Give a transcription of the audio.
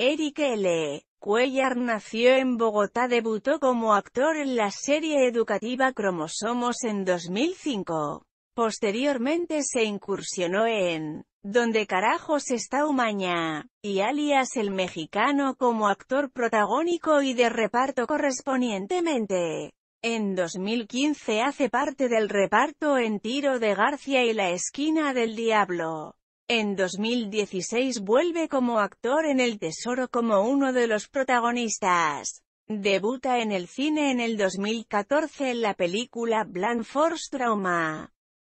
Eric L. Cuellar nació en Bogotá, debutó como actor en la serie educativa Cromosomos en 2005. Posteriormente se incursionó en donde carajos está Umaña, y alias el mexicano como actor protagónico y de reparto correspondientemente. En 2015 hace parte del reparto en Tiro de García y La Esquina del Diablo. En 2016 vuelve como actor en El Tesoro como uno de los protagonistas. Debuta en el cine en el 2014 en la película Bland Force Trauma.